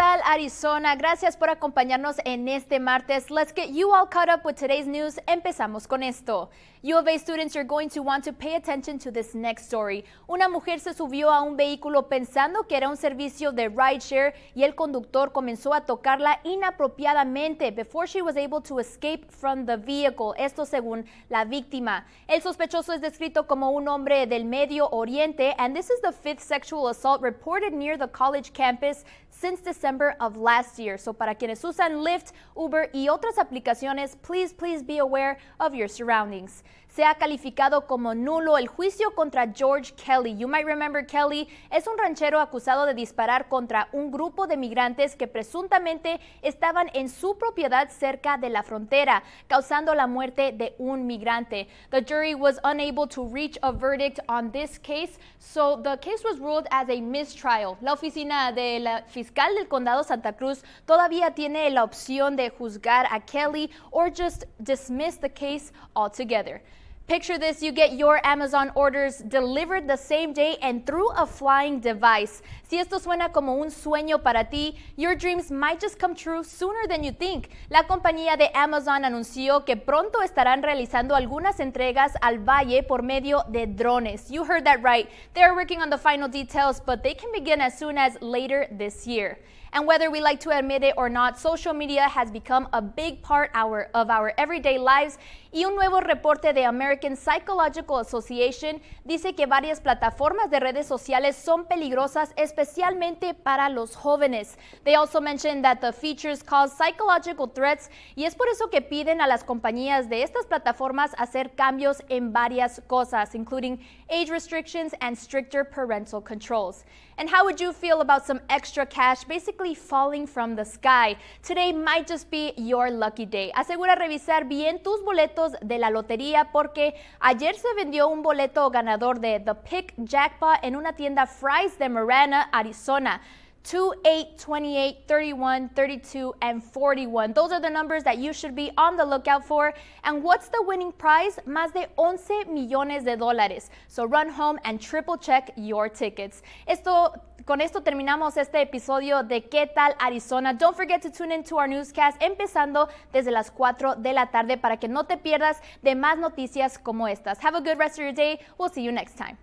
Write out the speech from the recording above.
tal, Arizona? Gracias por acompañarnos en este martes. Let's get you all caught up with today's news. Empezamos con esto. U of A students are going to want to pay attention to this next story. Una mujer se subió a un vehículo pensando que era un servicio de rideshare y el conductor comenzó a tocarla inapropiadamente before she was able to escape from the vehicle. Esto según la víctima. El sospechoso es descrito como un hombre del Medio Oriente and this is the fifth sexual assault reported near the college campus since December of last year. So para quienes usan Lyft, Uber y otras aplicaciones, please, please be aware of your surroundings. Se ha calificado como nulo el juicio contra George Kelly. You might remember Kelly es un ranchero acusado de disparar contra un grupo de migrantes que presuntamente estaban en su propiedad cerca de la frontera, causando la muerte de un migrante. The jury was unable to reach a verdict on this case, so the case was ruled as a mistrial. La oficina del fiscal del Santa Cruz todavía tiene la opción de juzgar a Kelly or just dismiss the case altogether. Picture this you get your Amazon orders delivered the same day and through a flying device. Si esto suena como un sueño para ti, your dreams might just come true sooner than you think. La compañía de Amazon anunció que pronto estarán realizando algunas entregas al valle por medio de drones. You heard that right. They're working on the final details, but they can begin as soon as later this year. And whether we like to admit it or not, social media has become a big part our, of our everyday lives. Y un nuevo reporte de American American Psychological Association dice que varias plataformas de redes sociales son peligrosas especialmente para los jóvenes. They also mentioned that the features cause psychological threats y es por eso que piden a las compañías de estas plataformas hacer cambios en varias cosas, including age restrictions and stricter parental controls. And how would you feel about some extra cash basically falling from the sky? Today might just be your lucky day. Asegura revisar bien tus boletos de la lotería porque ayer se vendió un boleto ganador de The Pick Jackpot en una tienda Fry's de Marana, Arizona. 2, 8, 28, 31, 32, and 41. Those are the numbers that you should be on the lookout for. And what's the winning prize? Más de 11 millones de dólares. So run home and triple check your tickets. Esto con esto terminamos este episodio de ¿Qué tal Arizona? Don't forget to tune in to our newscast empezando desde las 4 de la tarde para que no te pierdas de más noticias como estas. Have a good rest of your day. We'll see you next time.